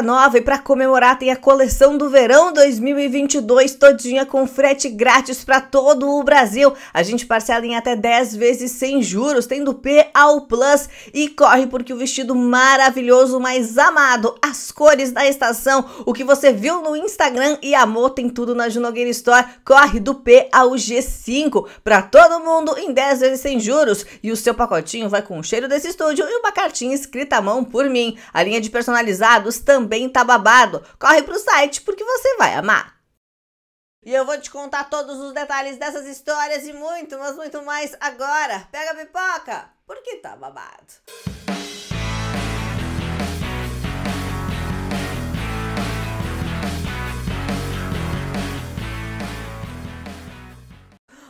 nova e para comemorar tem a coleção do verão 2022 todinha com frete grátis para todo o Brasil. A gente parcela em até 10 vezes sem juros, tem do P ao Plus e corre porque o vestido maravilhoso mais amado, as cores da estação, o que você viu no Instagram e amou tem tudo na Junogueira Store. Corre do P ao G5 para todo mundo em 10 vezes sem juros e o seu pacotinho vai com o cheiro desse estúdio e uma cartinha escrita à mão por mim. A linha de personalizados também também tá babado. Corre pro site porque você vai amar. E eu vou te contar todos os detalhes dessas histórias e muito, mas muito mais agora. Pega a pipoca, porque tá babado.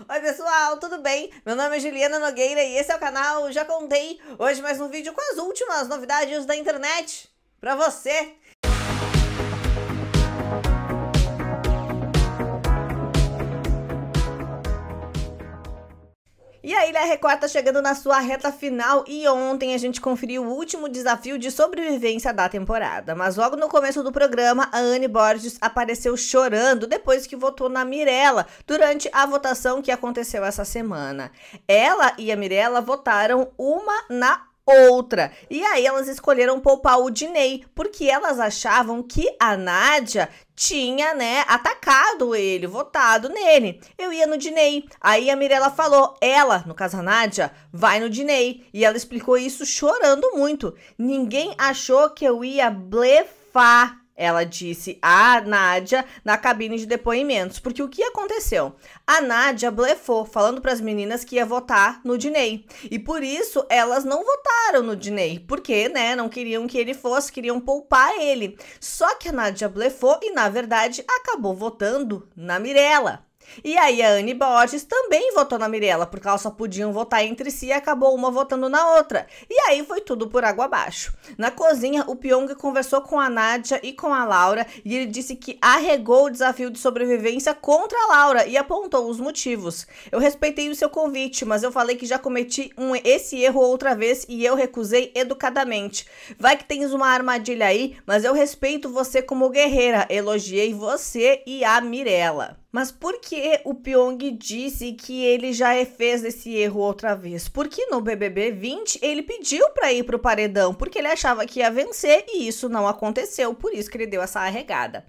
Oi pessoal, tudo bem? Meu nome é Juliana Nogueira e esse é o canal Já Contei. Hoje mais um vídeo com as últimas novidades da internet para você E a Ilha Record tá chegando na sua reta final e ontem a gente conferiu o último desafio de sobrevivência da temporada. Mas logo no começo do programa, a Anne Borges apareceu chorando depois que votou na Mirella durante a votação que aconteceu essa semana. Ela e a Mirella votaram uma na outra. E aí elas escolheram poupar o Dinei, porque elas achavam que a Nádia tinha, né, atacado ele, votado nele. Eu ia no Dinei. Aí a Mirella falou, ela, no caso a Nádia, vai no Dinei. E ela explicou isso chorando muito. Ninguém achou que eu ia blefar ela disse a Nádia na cabine de depoimentos, porque o que aconteceu? A Nádia blefou, falando para as meninas que ia votar no Dinei. E por isso elas não votaram no Dinei, porque, né, não queriam que ele fosse, queriam poupar ele. Só que a Nádia blefou e, na verdade, acabou votando na Mirella. E aí a Anne Borges também votou na Mirella, porque elas só podiam votar entre si e acabou uma votando na outra. E aí foi tudo por água abaixo. Na cozinha, o Pyong conversou com a Nádia e com a Laura e ele disse que arregou o desafio de sobrevivência contra a Laura e apontou os motivos. Eu respeitei o seu convite, mas eu falei que já cometi um, esse erro outra vez e eu recusei educadamente. Vai que tens uma armadilha aí, mas eu respeito você como guerreira. Elogiei você e a Mirella. Mas por que o Pyong disse que ele já é fez esse erro outra vez? Porque no BBB 20 ele pediu para ir pro paredão, porque ele achava que ia vencer e isso não aconteceu, por isso que ele deu essa arregada.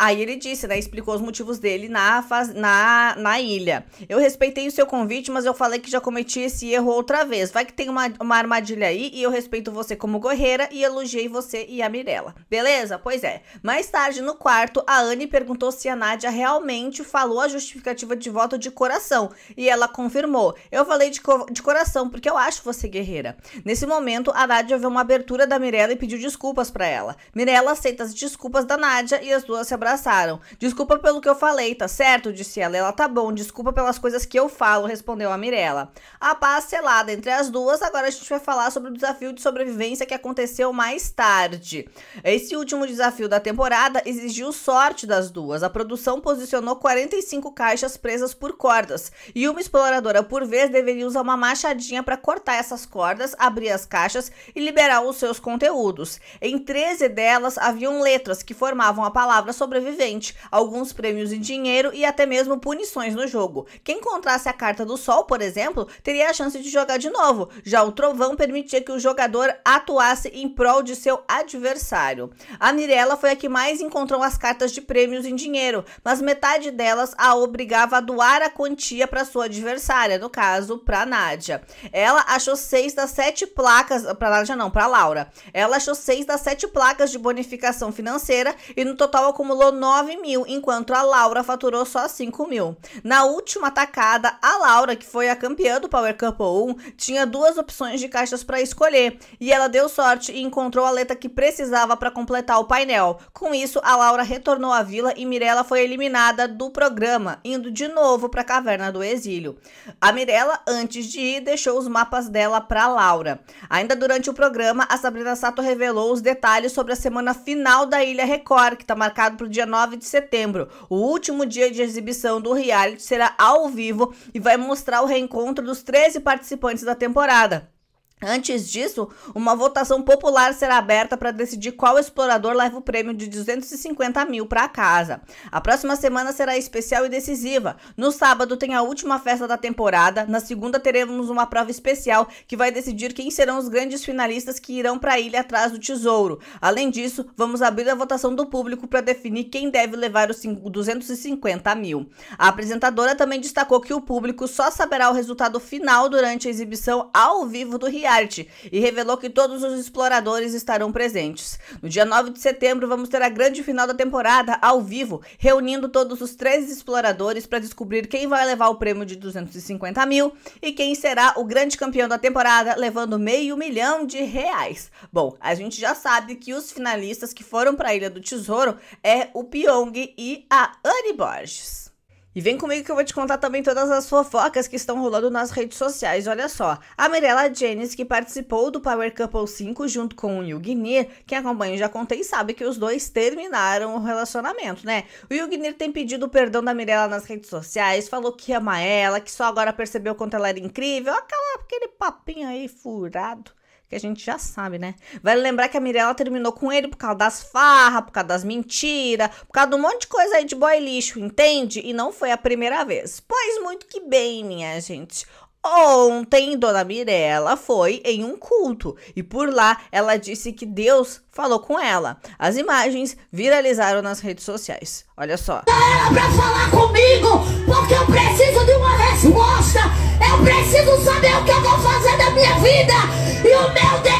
Aí ele disse, né, explicou os motivos dele na, faz, na, na ilha. Eu respeitei o seu convite, mas eu falei que já cometi esse erro outra vez. Vai que tem uma, uma armadilha aí e eu respeito você como guerreira e elogiei você e a Mirella. Beleza? Pois é. Mais tarde no quarto, a Anne perguntou se a Nádia realmente gente falou a justificativa de voto de coração e ela confirmou. Eu falei de, co de coração porque eu acho você guerreira. Nesse momento, a Nádia vê uma abertura da Mirella e pediu desculpas para ela. Mirella aceita as desculpas da Nádia e as duas se abraçaram. Desculpa pelo que eu falei, tá certo? Disse ela. Ela tá bom, desculpa pelas coisas que eu falo, respondeu a Mirella. A paz selada entre as duas, agora a gente vai falar sobre o desafio de sobrevivência que aconteceu mais tarde. Esse último desafio da temporada exigiu sorte das duas. A produção posicionou 45 caixas presas por cordas, e uma exploradora por vez deveria usar uma machadinha para cortar essas cordas, abrir as caixas e liberar os seus conteúdos. Em 13 delas haviam letras que formavam a palavra sobrevivente, alguns prêmios em dinheiro e até mesmo punições no jogo. Quem encontrasse a carta do sol, por exemplo, teria a chance de jogar de novo. Já o trovão permitia que o jogador atuasse em prol de seu adversário. A Mirella foi a que mais encontrou as cartas de prêmios em dinheiro, mas metade delas a obrigava a doar a quantia para sua adversária, no caso, para Nádia. Ela achou seis das sete placas, ah, para Nádia não, para Laura. Ela achou seis das sete placas de bonificação financeira e no total acumulou 9 mil, enquanto a Laura faturou só 5 mil. Na última atacada, a Laura, que foi a campeã do Power Couple 1, tinha duas opções de caixas para escolher e ela deu sorte e encontrou a letra que precisava para completar o painel. Com isso, a Laura retornou à vila e Mirella foi eliminada do do programa, indo de novo para a caverna do exílio. A Mirella, antes de ir, deixou os mapas dela para Laura. Ainda durante o programa, a Sabrina Sato revelou os detalhes sobre a semana final da Ilha Record, que está marcado para o dia 9 de setembro. O último dia de exibição do reality será ao vivo e vai mostrar o reencontro dos 13 participantes da temporada. Antes disso, uma votação popular será aberta para decidir qual explorador leva o prêmio de 250 mil para casa. A próxima semana será especial e decisiva. No sábado tem a última festa da temporada, na segunda teremos uma prova especial que vai decidir quem serão os grandes finalistas que irão para a ilha atrás do tesouro. Além disso, vamos abrir a votação do público para definir quem deve levar os 250 mil. A apresentadora também destacou que o público só saberá o resultado final durante a exibição ao vivo do Rio arte e revelou que todos os exploradores estarão presentes. No dia 9 de setembro, vamos ter a grande final da temporada, ao vivo, reunindo todos os três exploradores para descobrir quem vai levar o prêmio de 250 mil e quem será o grande campeão da temporada, levando meio milhão de reais. Bom, a gente já sabe que os finalistas que foram para a Ilha do Tesouro é o Pyong e a Anne Borges. E vem comigo que eu vou te contar também todas as fofocas que estão rolando nas redes sociais. Olha só, a Mirella Jennings, que participou do Power Couple 5 junto com o Yugnir, quem acompanha já contei sabe que os dois terminaram o relacionamento, né? O Yugnir tem pedido perdão da Mirella nas redes sociais, falou que ama ela, que só agora percebeu quanto ela era incrível, aquela, aquele papinho aí furado que a gente já sabe, né? Vai lembrar que a Mirella terminou com ele por causa das farras, por causa das mentiras, por causa de um monte de coisa aí de boy lixo, entende? E não foi a primeira vez. Pois muito que bem, minha gente. Ontem, Dona Mirella foi em um culto e por lá ela disse que Deus falou com ela. As imagens viralizaram nas redes sociais. Olha só. Era pra falar comigo, porque eu preciso de uma resposta. Eu preciso saber o que eu vou fazer minha vida. E o meu Deus.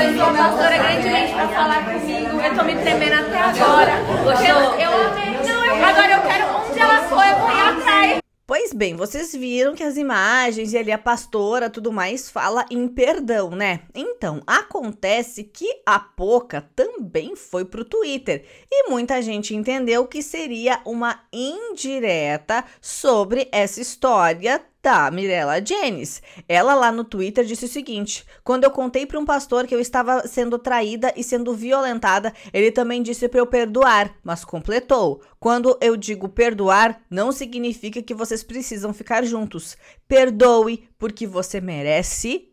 a grandemente falar comigo. Eu tô me tremendo até agora. Gostou? eu amei. Não, eu, agora eu quero onde ela foi, eu vou ir atrás. Pois bem, vocês viram que as imagens e ali a pastora tudo mais fala em perdão, né? Então, acontece que a Poca também foi pro Twitter e muita gente entendeu que seria uma indireta sobre essa história Tá, Mirella, a Janice, ela lá no Twitter disse o seguinte: quando eu contei para um pastor que eu estava sendo traída e sendo violentada, ele também disse para eu perdoar, mas completou: quando eu digo perdoar, não significa que vocês precisam ficar juntos. Perdoe, porque você merece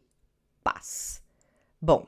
paz. Bom,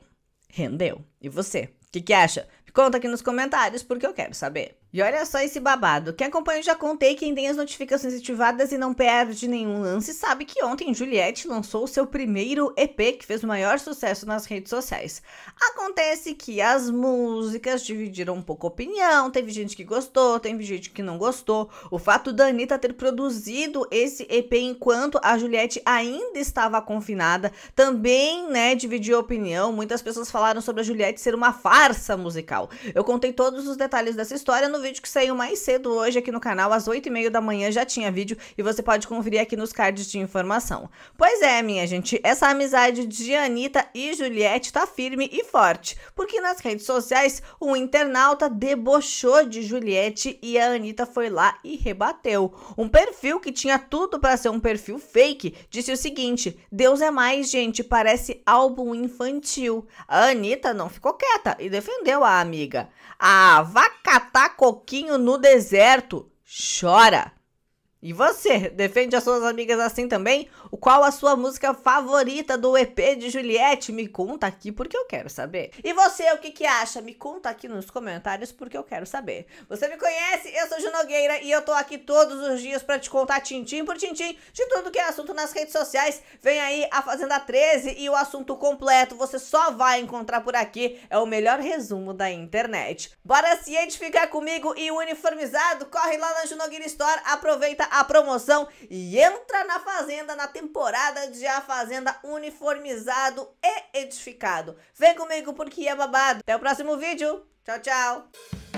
rendeu. E você? O que, que acha? Conta aqui nos comentários porque eu quero saber. E olha só esse babado. Quem acompanha já contei, quem tem as notificações ativadas e não perde nenhum lance, sabe que ontem Juliette lançou seu primeiro EP que fez o maior sucesso nas redes sociais. Acontece que as músicas dividiram um pouco a opinião, teve gente que gostou, teve gente que não gostou. O fato da Anitta ter produzido esse EP enquanto a Juliette ainda estava confinada também, né, dividiu a opinião. Muitas pessoas falaram sobre a Juliette ser uma farsa musical. Eu contei todos os detalhes dessa história no vídeo que saiu mais cedo hoje aqui no canal, às 8h30 da manhã já tinha vídeo e você pode conferir aqui nos cards de informação. Pois é, minha gente, essa amizade de Anitta e Juliette tá firme e forte, porque nas redes sociais um internauta debochou de Juliette e a Anitta foi lá e rebateu. Um perfil que tinha tudo para ser um perfil fake disse o seguinte: Deus é mais, gente, parece álbum infantil. A Anitta não ficou quieta e defendeu a amiga. Ah, vá catar coquinho no deserto. Chora. E você, defende as suas amigas assim também? O qual a sua música favorita do EP de Juliette? Me conta aqui porque eu quero saber. E você, o que que acha? Me conta aqui nos comentários porque eu quero saber. Você me conhece? Eu sou Junogueira e eu tô aqui todos os dias para te contar tintim por tintim de tudo que é assunto nas redes sociais. Vem aí a Fazenda 13 e o assunto completo você só vai encontrar por aqui. É o melhor resumo da internet. Bora se identificar comigo e uniformizado? Corre lá na Junogueira Store, aproveita a promoção e entra na Fazenda na temporada de A Fazenda uniformizado e edificado. Vem comigo porque é babado. Até o próximo vídeo. Tchau, tchau.